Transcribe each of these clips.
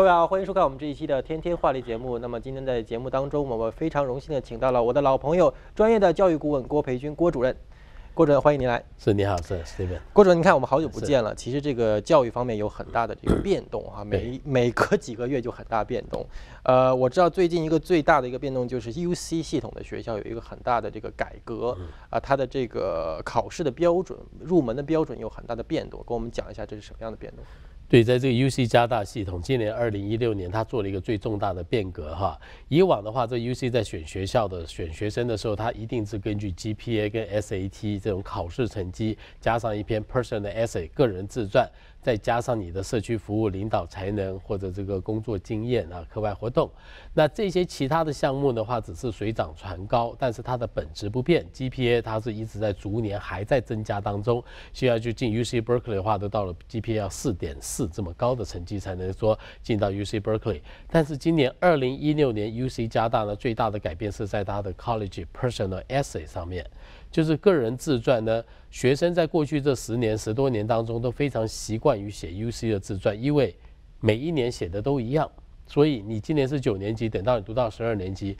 各位好，欢迎收看我们这一期的天天话题》节目。那么今天在节目当中，我们非常荣幸的请到了我的老朋友、专业的教育顾问郭培军郭主任。郭主任，欢迎您来。是，你好，是，这边。郭主任，你看我们好久不见了。其实这个教育方面有很大的这个变动啊，每每隔几个月就很大变动。呃，我知道最近一个最大的一个变动就是 UC 系统的学校有一个很大的这个改革啊，它的这个考试的标准、入门的标准有很大的变动，跟我们讲一下这是什么样的变动。对，在这个 UC 加大系统，今年二零一六年，它做了一个最重大的变革哈。以往的话，这 UC 在选学校的、选学生的时候，它一定是根据 GPA 跟 SAT 这种考试成绩，加上一篇 personal essay 个人自传。再加上你的社区服务、领导才能或者这个工作经验啊、课外活动，那这些其他的项目的话，只是水涨船高，但是它的本质不变。GPA 它是一直在逐年还在增加当中。需要去进 UC Berkeley 的话，都到了 GPA 要四点四这么高的成绩才能说进到 UC Berkeley。但是今年二零一六年 UC 加大呢，最大的改变是在它的 College Personal Essay 上面。就是个人自传呢，学生在过去这十年十多年当中都非常习惯于写 UC 的自传，因为每一年写的都一样，所以你今年是九年级，等到你读到十二年级，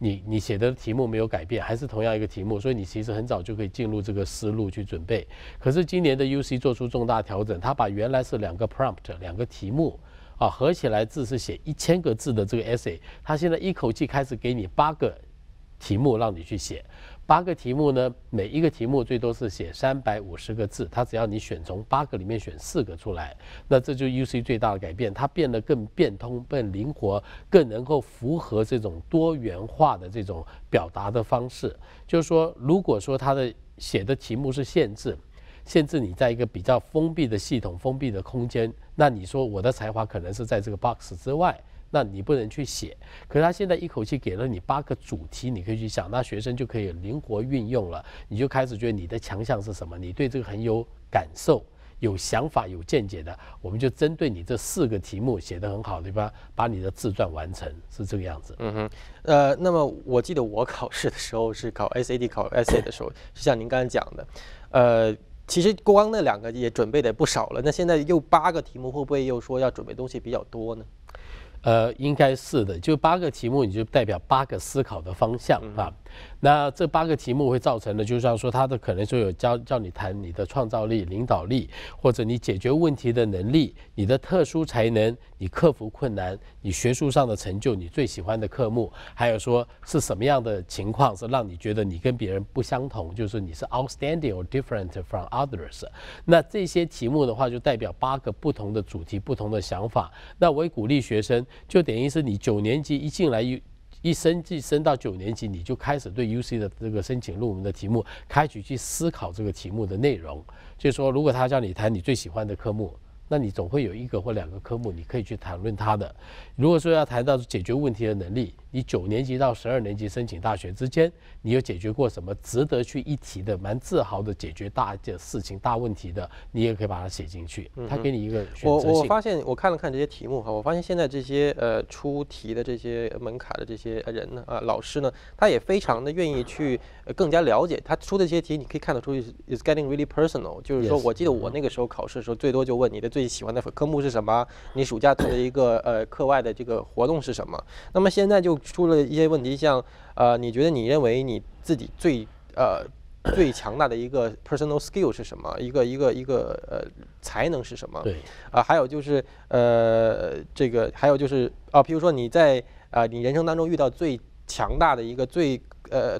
你你写的题目没有改变，还是同样一个题目，所以你其实很早就可以进入这个思路去准备。可是今年的 UC 做出重大调整，他把原来是两个 prompt 两个题目啊合起来，字是写一千个字的这个 essay，他现在一口气开始给你八个题目让你去写。八个题目呢，每一个题目最多是写三百五十个字，它只要你选从八个里面选四个出来，那这就 UC 最大的改变，它变得更变通、更灵活、更能够符合这种多元化的这种表达的方式。就是说，如果说它的写的题目是限制，限制你在一个比较封闭的系统、封闭的空间，那你说我的才华可能是在这个 box 之外。那你不能去写，可是他现在一口气给了你八个主题，你可以去想，那学生就可以灵活运用了。你就开始觉得你的强项是什么？你对这个很有感受、有想法、有见解的，我们就针对你这四个题目写得很好，对吧？把你的自传完成是这个样子。嗯哼，呃，那么我记得我考试的时候是考 S A t 考 S A 的时候，是像您刚才讲的，呃，其实光那两个也准备的不少了。那现在又八个题目，会不会又说要准备东西比较多呢？呃，应该是的，就八个题目，你就代表八个思考的方向啊。那这八个题目会造成的，就像说，他的可能就有教叫你谈你的创造力、领导力，或者你解决问题的能力、你的特殊才能、你克服困难、你学术上的成就、你最喜欢的科目，还有说是什么样的情况是让你觉得你跟别人不相同，就是你是 outstanding or different from others。那这些题目的话，就代表八个不同的主题、不同的想法。那我也鼓励学生，就等于是你九年级一进来。一升级升到九年级，你就开始对 UC 的这个申请入门的题目，开始去思考这个题目的内容。就说，如果他叫你谈你最喜欢的科目。那你总会有一个或两个科目你可以去谈论它的。如果说要谈到解决问题的能力，你九年级到十二年级申请大学之间，你有解决过什么值得去一提的、蛮自豪的解决大件事情、大问题的，你也可以把它写进去。他给你一个选择性。我我发现我看了看这些题目哈，我发现现在这些呃出题的这些门槛的这些人呢啊老师呢，他也非常的愿意去更加了解他出的这些题。你可以看得出 is getting really personal，就是说我记得我那个时候考试的时候，最多就问你的最你喜欢的科目是什么？你暑假做的一个呃课外的这个活动是什么？那么现在就出了一些问题，像呃，你觉得你认为你自己最呃最强大的一个 personal skill 是什么？一个一个一个呃才能是什么？对，啊，还有就是呃这个还有就是啊，比如说你在啊你人生当中遇到最强大的一个最呃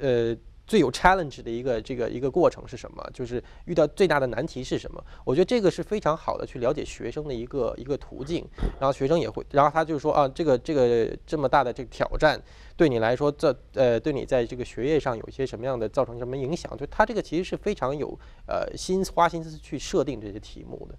呃。最有 challenge 的一个这个一个过程是什么？就是遇到最大的难题是什么？我觉得这个是非常好的去了解学生的一个一个途径。然后学生也会，然后他就说啊，这个这个这么大的这个挑战对你来说，这呃对你在这个学业上有一些什么样的造成什么影响？就他这个其实是非常有呃心花心思去设定这些题目的。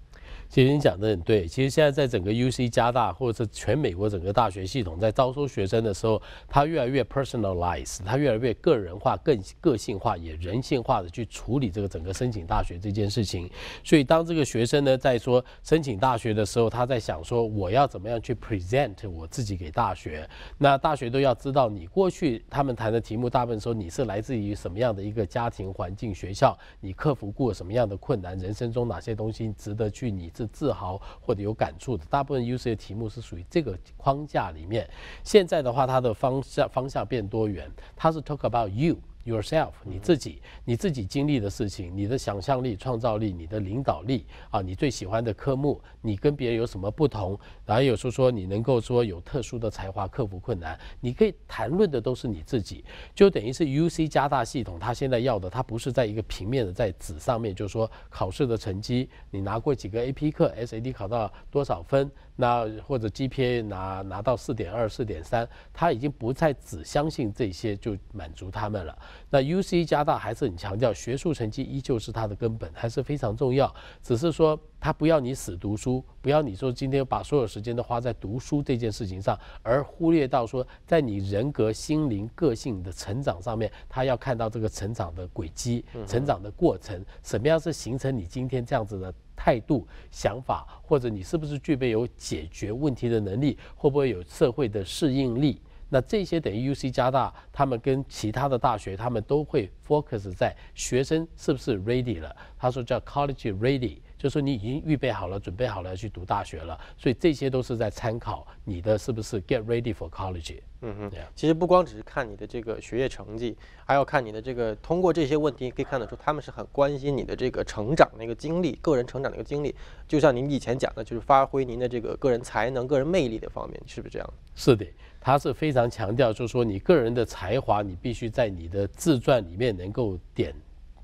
其实你讲的很对，其实现在在整个 UC 加大或者是全美国整个大学系统在招收学生的时候，它越来越 personalized，它越来越个人化、更个性化、也人性化的去处理这个整个申请大学这件事情。所以当这个学生呢在说申请大学的时候，他在想说我要怎么样去 present 我自己给大学。那大学都要知道你过去他们谈的题目大部分说你是来自于什么样的一个家庭环境、学校，你克服过什么样的困难，人生中哪些东西值得去你。自豪或者有感触的，大部分 u c 的题目是属于这个框架里面。现在的话，它的方向方向变多元，它是 talk about you。yourself 你自己你自己经历的事情，你的想象力创造力，你的领导力啊，你最喜欢的科目，你跟别人有什么不同，然后有时候说你能够说有特殊的才华克服困难，你可以谈论的都是你自己，就等于是 U C 加大系统，它现在要的，它不是在一个平面的在纸上面，就是说考试的成绩，你拿过几个 A P 课，S A D 考到多少分，那或者 G P A 拿拿到四点二四点三，它已经不再只相信这些就满足他们了。那 UC 加大还是很强调学术成绩依旧是它的根本，还是非常重要。只是说它不要你死读书，不要你说今天把所有时间都花在读书这件事情上，而忽略到说在你人格、心灵、个性的成长上面，他要看到这个成长的轨迹、成长的过程，什么样是形成你今天这样子的态度、想法，或者你是不是具备有解决问题的能力，会不会有社会的适应力。那这些等于 U C 加大，他们跟其他的大学，他们都会 focus 在学生是不是 ready 了。他说叫 college ready。就是你已经预备好了，准备好了去读大学了，所以这些都是在参考你的是不是 get ready for college？嗯嗯。其实不光只是看你的这个学业成绩，还要看你的这个通过这些问题可以看得出，他们是很关心你的这个成长的一个经历，个人成长的一个经历。就像您以前讲的，就是发挥您的这个个人才能、个人魅力的方面，是不是这样？是的，他是非常强调，就是说你个人的才华，你必须在你的自传里面能够点。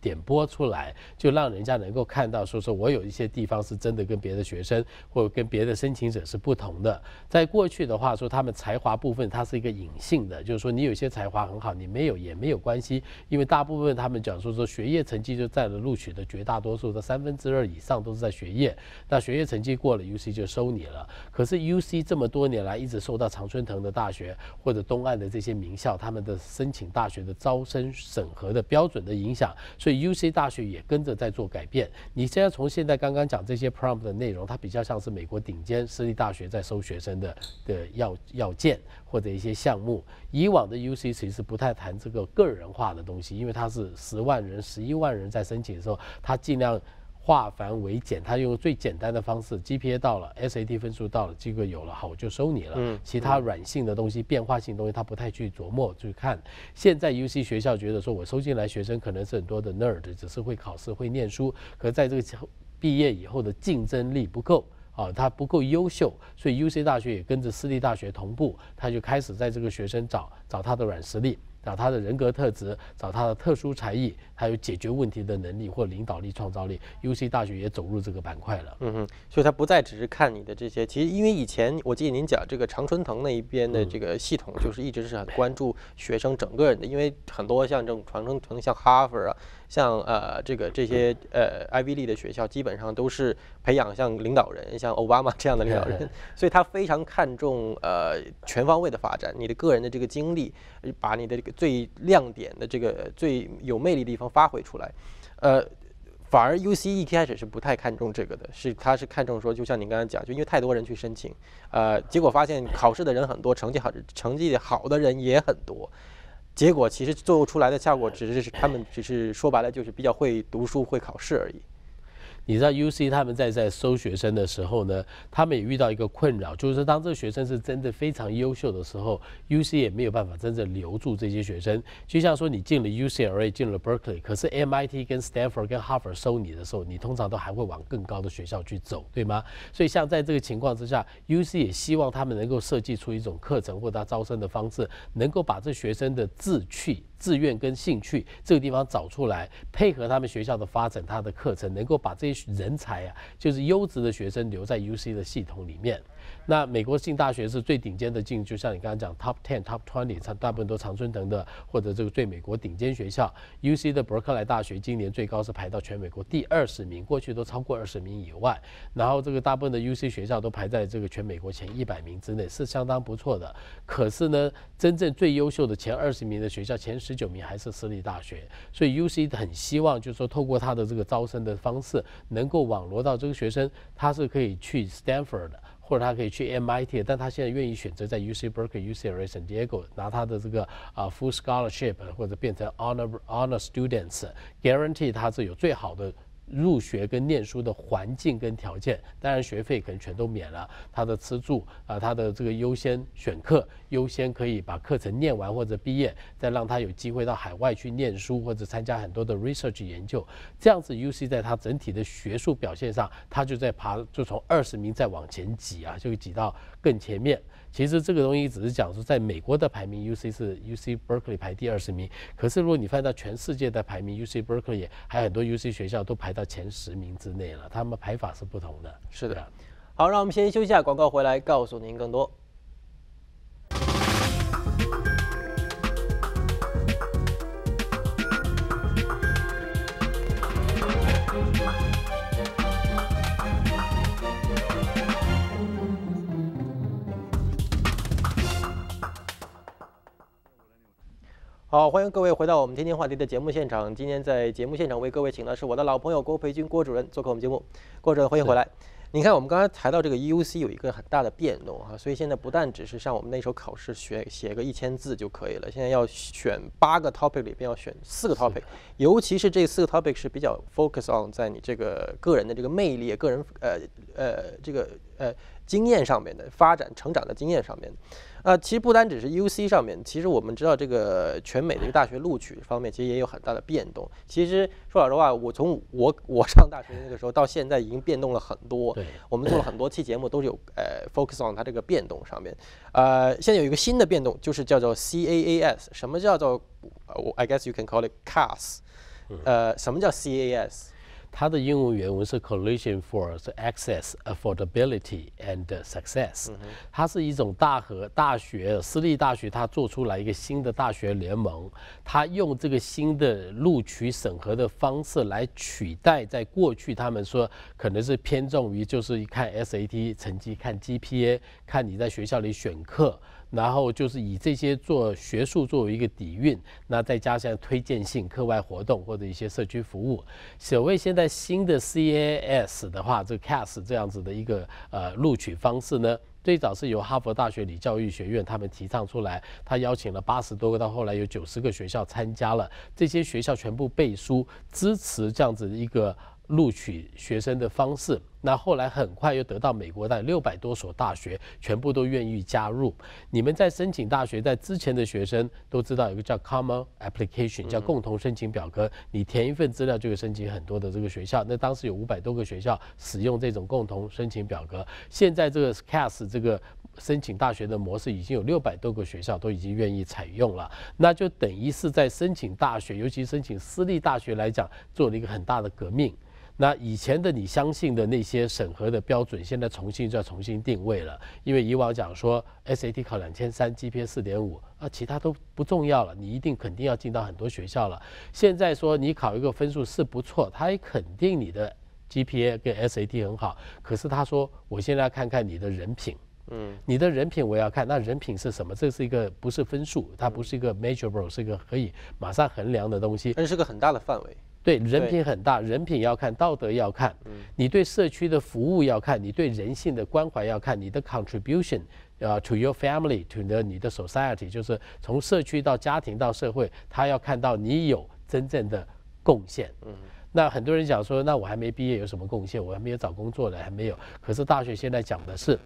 点播出来，就让人家能够看到，说说我有一些地方是真的跟别的学生或跟别的申请者是不同的。在过去的话，说他们才华部分它是一个隐性的，就是说你有些才华很好，你没有也没有关系，因为大部分他们讲说说学业成绩就在了录取的绝大多数的三分之二以上都是在学业，那学业成绩过了 UC 就收你了。可是 UC 这么多年来一直受到常春藤的大学或者东岸的这些名校他们的申请大学的招生审核的标准的影响，所以。UC 大学也跟着在做改变。你现在从现在刚刚讲这些 prompt 的内容，它比较像是美国顶尖私立大学在收学生的的要要件或者一些项目。以往的 UC 其实不太谈这个个人化的东西，因为它是十万人、十一万人在申请的时候，它尽量。化繁为简，他用最简单的方式，GPA 到了，SAT 分数到了，这个有了，好我就收你了。其他软性的东西、变化性东西，他不太去琢磨去看。现在 UC 学校觉得说，我收进来学生可能是很多的 nerd，只是会考试会念书，可在这个毕业以后的竞争力不够啊，他不够优秀，所以 UC 大学也跟着私立大学同步，他就开始在这个学生找找他的软实力。找他的人格特质，找他的特殊才艺，还有解决问题的能力或领导力、创造力。UC 大学也走入这个板块了。嗯哼，所以他不再只是看你的这些。其实，因为以前我记得您讲这个常春藤那一边的这个系统，就是一直是很关注学生整个人的。因为很多像这种常春藤，像哈佛啊，像呃这个这些呃 ivy 的学校，基本上都是培养像领导人，像奥巴马这样的领导人。所以他非常看重呃全方位的发展，你的个人的这个经历，把你的。最亮点的这个最有魅力的地方发挥出来，呃，反而 UC 一开始是不太看重这个的，是他是看重说，就像你刚才讲，就因为太多人去申请，呃，结果发现考试的人很多，成绩好成绩好的人也很多，结果其实最后出来的效果只是他们只是说白了就是比较会读书会考试而已。你知道 UC 他们在在收学生的时候呢，他们也遇到一个困扰，就是当这个学生是真的非常优秀的时候，UC 也没有办法真正留住这些学生。就像说你进了 UCLA，进了 Berkeley，可是 MIT 跟 Stanford 跟 Harvard 收你的时候，你通常都还会往更高的学校去走，对吗？所以像在这个情况之下，UC 也希望他们能够设计出一种课程或者招生的方式，能够把这学生的志趣。志愿跟兴趣这个地方找出来，配合他们学校的发展，他的课程能够把这些人才啊，就是优质的学生留在 UC 的系统里面。那美国进大学是最顶尖的进，就像你刚刚讲 top ten top twenty，它大部分都常春藤的，或者这个最美国顶尖学校 UC 的伯克莱大学今年最高是排到全美国第二十名，过去都超过二十名以外，然后这个大部分的 UC 学校都排在这个全美国前一百名之内，是相当不错的。可是呢，真正最优秀的前二十名的学校，前十九名还是私立大学，所以 UC 很希望就是说，透过它的这个招生的方式，能够网罗到这个学生，他是可以去 Stanford 的。或者他可以去 MIT，但他现在愿意选择在 UC Berkeley、UCI、San Diego 拿他的这个啊 full scholarship，或者变成 h o n o r h o n o r students，guarantee 他是有最好的。入学跟念书的环境跟条件，当然学费可能全都免了，他的吃住啊，他的这个优先选课，优先可以把课程念完或者毕业，再让他有机会到海外去念书或者参加很多的 research 研究，这样子 UC 在他整体的学术表现上，他就在爬，就从二十名再往前挤啊，就挤到更前面。其实这个东西只是讲说，在美国的排名，UC 是 UC Berkeley 排第二十名，可是如果你翻到全世界的排名，UC Berkeley 还有很多 UC 学校都排到。到前十名之内了，他们排法是不同的。是的，好，让我们先休息一下，广告回来告诉您更多。好，欢迎各位回到我们天天话题的节目现场。今天在节目现场为各位请的是我的老朋友郭培军郭主任做客我们节目。郭主任，欢迎回来。你看，我们刚才谈到这个 U C 有一个很大的变动哈，所以现在不但只是像我们那时候考试写写个一千字就可以了，现在要选八个 topic 里边要选四个 topic，尤其是这四个 topic 是比较 focus on 在你这个个人的这个魅力、个人呃呃这个呃经验上面的发展、成长的经验上面。呃，其实不单只是 UC 上面，其实我们知道这个全美的一个大学录取方面，其实也有很大的变动。其实说老实话，我从我我上大学那个时候到现在，已经变动了很多。我们做了很多期节目，都有呃 focus on 它这个变动上面。呃，现在有一个新的变动，就是叫做 CAS。什么叫做 I guess you can call it CAS？呃，什么叫 CAS？它的英文原文是 Coalition for Access, Affordability and Success。它是一种大和大学、私立大学，它做出来一个新的大学联盟。它用这个新的录取审核的方式来取代在过去他们说可能是偏重于就是看 SAT 成绩、看 GPA、看你在学校里选课。然后就是以这些做学术作为一个底蕴，那再加上推荐性课外活动或者一些社区服务。所谓现在新的 CAS 的话，这 CAS 这样子的一个呃录取方式呢，最早是由哈佛大学理教育学院他们提倡出来，他邀请了八十多个，到后来有九十个学校参加了，这些学校全部背书支持这样子一个录取学生的方式。那后来很快又得到美国的六百多所大学全部都愿意加入。你们在申请大学，在之前的学生都知道有个叫 Common Application，叫共同申请表格，你填一份资料就会申请很多的这个学校。那当时有五百多个学校使用这种共同申请表格。现在这个 CAS 这个申请大学的模式已经有六百多个学校都已经愿意采用了。那就等于是在申请大学，尤其申请私立大学来讲，做了一个很大的革命。那以前的你相信的那些审核的标准，现在重新就要重新定位了。因为以往讲说，SAT 考两千三，GPA 四点五，啊，其他都不重要了，你一定肯定要进到很多学校了。现在说你考一个分数是不错，他也肯定你的 GPA 跟 SAT 很好。可是他说，我在要看看你的人品。嗯，你的人品我要看，那人品是什么？这是一个不是分数，它不是一个 measurable，是一个可以马上衡量的东西。那是个很大的范围。对，人品很大，人品要看，道德要看，你对社区的服务要看，你对人性的关怀要看，你的 contribution，啊，to your family，to the your society，就是从社区到家庭到社会，他要看到你有真正的贡献。嗯，那很多人讲说，那我还没毕业，有什么贡献？我还没有找工作呢，还没有。可是大学现在讲的是，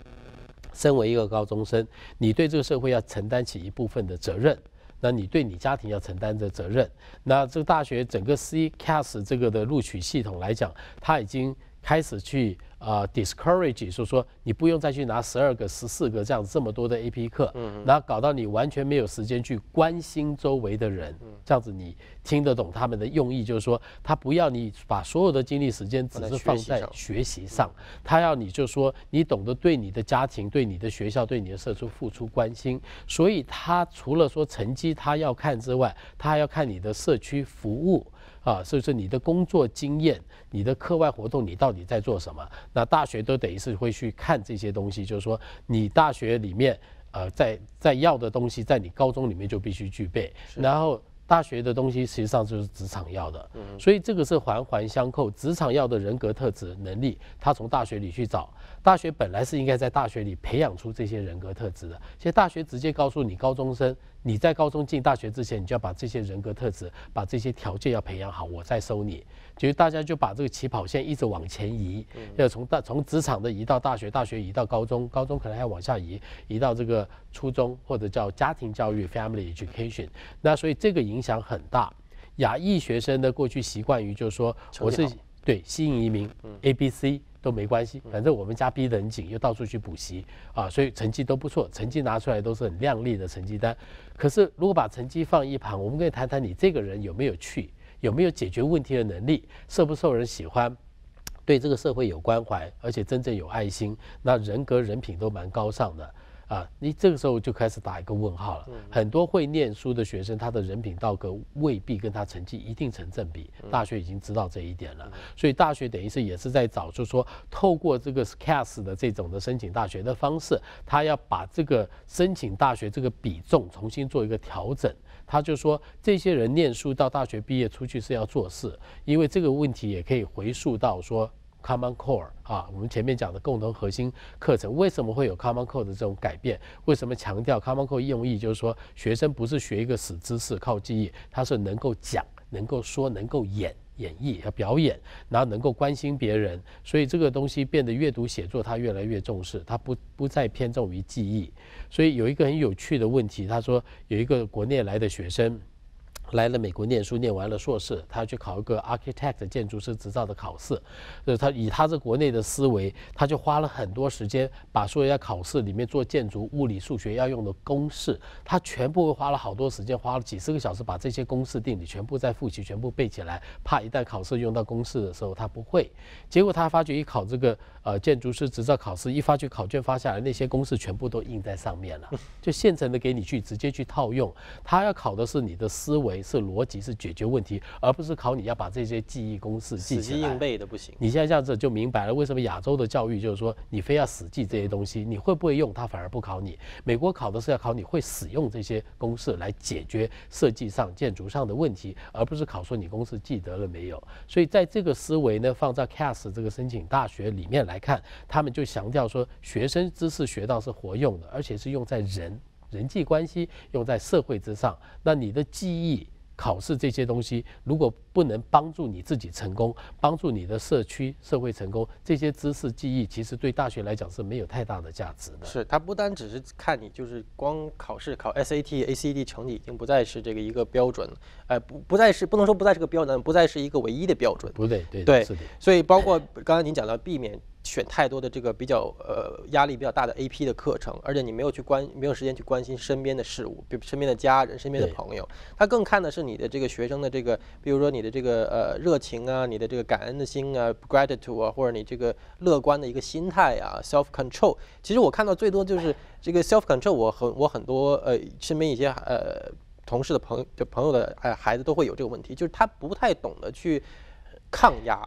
身为一个高中生，你对这个社会要承担起一部分的责任。那你对你家庭要承担的责任，那这个大学整个 C CAS 这个的录取系统来讲，它已经。开始去啊 discourage，就是说你不用再去拿十二个、十四个这样这么多的 A P 课，然后搞到你完全没有时间去关心周围的人，这样子你听得懂他们的用意，就是说他不要你把所有的精力时间只是放在学习上，他要你就说你懂得对你的家庭、对你的学校、对你的社区付出关心，所以他除了说成绩他要看之外，他还要看你的社区服务。啊，所以说你的工作经验、你的课外活动，你到底在做什么？那大学都等于是会去看这些东西，就是说你大学里面，呃，在在要的东西，在你高中里面就必须具备。然后大学的东西实际上就是职场要的。嗯。所以这个是环环相扣，职场要的人格特质、能力，他从大学里去找。大学本来是应该在大学里培养出这些人格特质的，现在大学直接告诉你高中生。你在高中进大学之前，你就要把这些人格特质、把这些条件要培养好，我再收你。就是大家就把这个起跑线一直往前移，要从大从职场的移到大学，大学移到高中，高中可能还要往下移，移到这个初中或者叫家庭教育 （family education）。那所以这个影响很大。亚裔学生的过去习惯于就是说，我是对新移民 （A B C）。都没关系，反正我们家逼得很紧，又到处去补习啊，所以成绩都不错，成绩拿出来都是很亮丽的成绩单。可是如果把成绩放一旁，我们可以谈谈你这个人有没有趣，有没有解决问题的能力，受不受人喜欢，对这个社会有关怀，而且真正有爱心，那人格人品都蛮高尚的。啊，你这个时候就开始打一个问号了。很多会念书的学生，他的人品道德未必跟他成绩一定成正比。大学已经知道这一点了，所以大学等于是也是在找，就是说，透过这个 CAS 的这种的申请大学的方式，他要把这个申请大学这个比重重新做一个调整。他就说，这些人念书到大学毕业出去是要做事，因为这个问题也可以回溯到说。Common Core 啊，我们前面讲的共同核心课程，为什么会有 Common Core 的这种改变？为什么强调 Common Core？用意就是说，学生不是学一个死知识靠记忆，他是能够讲、能够说、能够演演绎和表演，然后能够关心别人。所以这个东西变得阅读写作，他越来越重视，他不不再偏重于记忆。所以有一个很有趣的问题，他说有一个国内来的学生。来了美国念书，念完了硕士，他要去考一个 architect 建筑师执照的考试。以他以他在国内的思维，他就花了很多时间，把所有要考试里面做建筑物理数学要用的公式，他全部花了好多时间，花了几十个小时，把这些公式定理全部在复习，全部背起来，怕一旦考试用到公式的时候他不会。结果他发觉一考这个呃建筑师执照考试，一发觉考卷发下来，那些公式全部都印在上面了，就现成的给你去直接去套用。他要考的是你的思维。是逻辑是解决问题，而不是考你要把这些记忆公式死记硬背的不行。你现在这样子就明白了，为什么亚洲的教育就是说你非要死记这些东西，你会不会用它反而不考你。美国考的是要考你会使用这些公式来解决设计上、建筑上的问题，而不是考说你公式记得了没有。所以在这个思维呢，放在 CAS 这个申请大学里面来看，他们就强调说学生知识学到是活用的，而且是用在人人际关系、用在社会之上。那你的记忆。考试这些东西，如果不能帮助你自己成功，帮助你的社区、社会成功，这些知识、记忆其实对大学来讲是没有太大的价值的。是，它不单只是看你，就是光考试考 SAT、ACD 成绩已经不再是这个一个标准，哎，不不再是不能说不再是个标准，不再是一个唯一的标准。不对，对，对，所以包括刚才您讲到避免。选太多的这个比较呃压力比较大的 A P 的课程，而且你没有去关没有时间去关心身边的事物，比如身边的家人、身边的朋友。他更看的是你的这个学生的这个，比如说你的这个呃热情啊，你的这个感恩的心啊，gratitude 啊，或者你这个乐观的一个心态啊，self control。其实我看到最多就是这个 self control，我很我很多呃身边一些呃同事的朋朋友的哎孩子都会有这个问题，就是他不太懂得去抗压，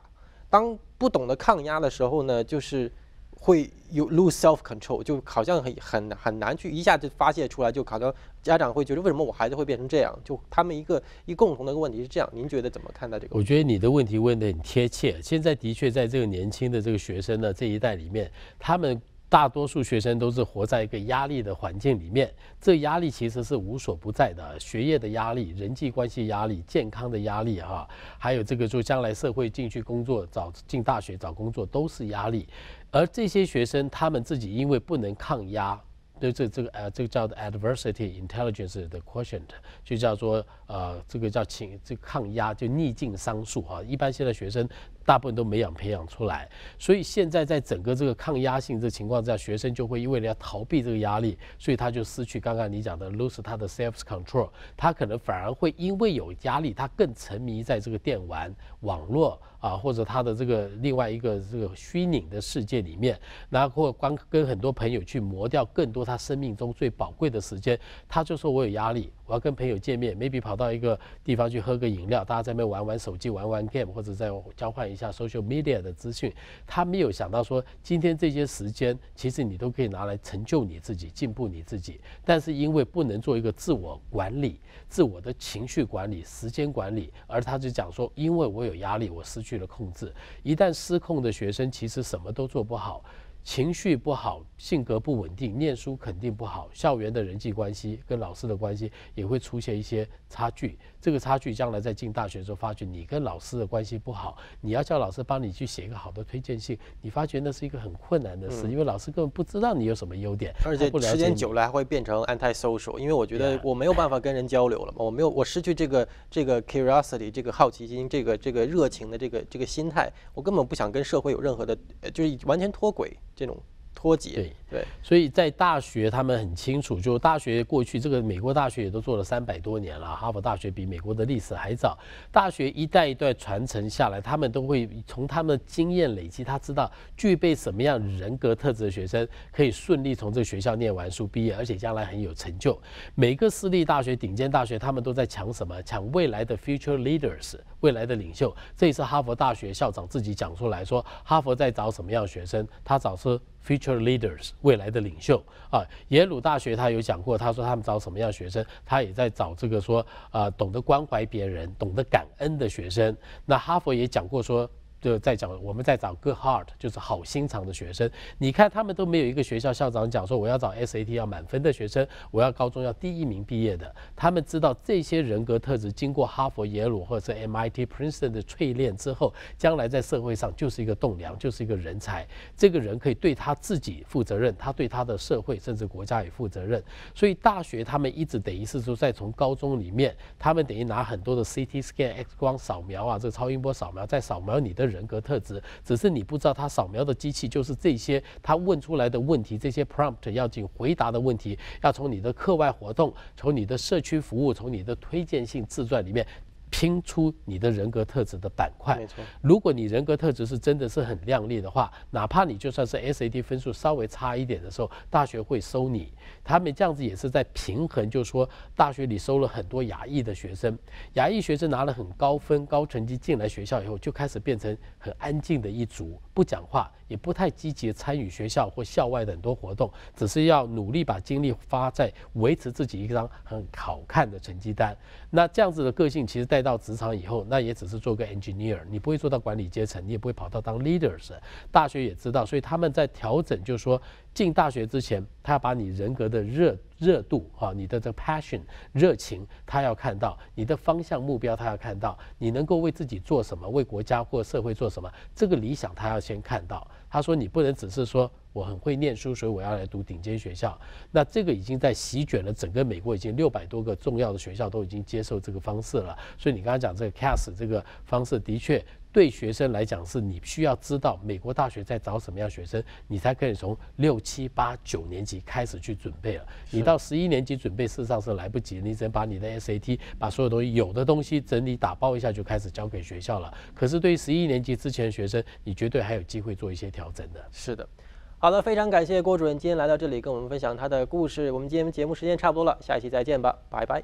当。不懂得抗压的时候呢，就是会有 lose self control，就好像很很很难去一下就发泄出来，就可能家长会觉得为什么我孩子会变成这样？就他们一个一共同的问题是这样，您觉得怎么看待这个？我觉得你的问题问的很贴切，现在的确在这个年轻的这个学生呢这一代里面，他们。大多数学生都是活在一个压力的环境里面，这压力其实是无所不在的：学业的压力、人际关系压力、健康的压力，哈，还有这个就将来社会进去工作、找进大学找工作都是压力。而这些学生他们自己因为不能抗压，对这这个呃这个叫做 adversity intelligence 的 quotient，就叫做呃这个叫情这抗压就逆境商数啊。一般现在学生。大部分都没养培养出来，所以现在在整个这个抗压性这情况下，学生就会因为要逃避这个压力，所以他就失去刚刚你讲的 lose 他的 s self control，他可能反而会因为有压力，他更沉迷在这个电玩、网络啊，或者他的这个另外一个这个虚拟的世界里面，然后或光跟很多朋友去磨掉更多他生命中最宝贵的时间，他就说我有压力。我要跟朋友见面，maybe 跑到一个地方去喝个饮料，大家在那边玩玩手机，玩玩 game，或者在交换一下 social media 的资讯。他没有想到说，今天这些时间，其实你都可以拿来成就你自己，进步你自己。但是因为不能做一个自我管理、自我的情绪管理、时间管理，而他就讲说，因为我有压力，我失去了控制。一旦失控的学生，其实什么都做不好。情绪不好，性格不稳定，念书肯定不好。校园的人际关系跟老师的关系也会出现一些差距。这个差距将来在进大学的时候，发觉你跟老师的关系不好，你要叫老师帮你去写一个好的推荐信，你发觉那是一个很困难的事，因为老师根本不知道你有什么优点。而且时间久了还会变成 anti-social，因为我觉得我没有办法跟人交流了嘛，我没有，我失去这个这个 curiosity，这个好奇心，这个这个热情的这个这个心态，我根本不想跟社会有任何的，就是完全脱轨。这种脱节。对，所以在大学，他们很清楚，就大学过去这个美国大学也都做了三百多年了，哈佛大学比美国的历史还早。大学一代一代传承下来，他们都会从他们的经验累积，他知道具备什么样人格特质的学生可以顺利从这个学校念完书毕业，而且将来很有成就。每个私立大学、顶尖大学，他们都在抢什么？抢未来的 future leaders，未来的领袖。这也是哈佛大学校长自己讲出来说，哈佛在找什么样学生？他找是 future leaders。未来的领袖啊，耶鲁大学他有讲过，他说他们找什么样学生，他也在找这个说啊，懂得关怀别人、懂得感恩的学生。那哈佛也讲过说。就在讲，我们在找 good heart，就是好心肠的学生。你看，他们都没有一个学校校长讲说我要找 SAT 要满分的学生，我要高中要第一名毕业的。他们知道这些人格特质，经过哈佛、耶鲁或者是 MIT、Princeton 的淬炼之后，将来在社会上就是一个栋梁，就是一个人才。这个人可以对他自己负责任，他对他的社会甚至国家也负责任。所以大学他们一直等于是说，在从高中里面，他们等于拿很多的 CT scan、X 光扫描啊，这个超音波扫描，在扫描你的人。人格特质，只是你不知道，他扫描的机器就是这些，他问出来的问题，这些 prompt 要紧，回答的问题要从你的课外活动，从你的社区服务，从你的推荐性自传里面。拼出你的人格特质的板块。没错，如果你人格特质是真的是很亮丽的话，哪怕你就算是 SAT 分数稍微差一点的时候，大学会收你。他们这样子也是在平衡，就是说大学里收了很多牙裔的学生，牙裔学生拿了很高分、高成绩进来学校以后，就开始变成很安静的一组，不讲话。也不太积极参与学校或校外的很多活动，只是要努力把精力花在维持自己一张很好看的成绩单。那这样子的个性，其实带到职场以后，那也只是做个 engineer，你不会做到管理阶层，你也不会跑到当 leaders。大学也知道，所以他们在调整，就是说。进大学之前，他要把你人格的热热度啊，你的这 passion 热情，他要看到你的方向目标，他要看到你能够为自己做什么，为国家或社会做什么，这个理想他要先看到。他说你不能只是说我很会念书，所以我要来读顶尖学校。那这个已经在席卷了整个美国，已经六百多个重要的学校都已经接受这个方式了。所以你刚刚讲这个 CAS 这个方式的确。对学生来讲，是你需要知道美国大学在找什么样学生，你才可以从六七八九年级开始去准备了。你到十一年级准备，事实上是来不及，你只能把你的 SAT，把所有东西有的东西整理打包一下就开始交给学校了。可是对十一年级之前的学生，你绝对还有机会做一些调整的。是的，好的，非常感谢郭主任今天来到这里跟我们分享他的故事。我们今天节目时间差不多了，下一期再见吧，拜拜。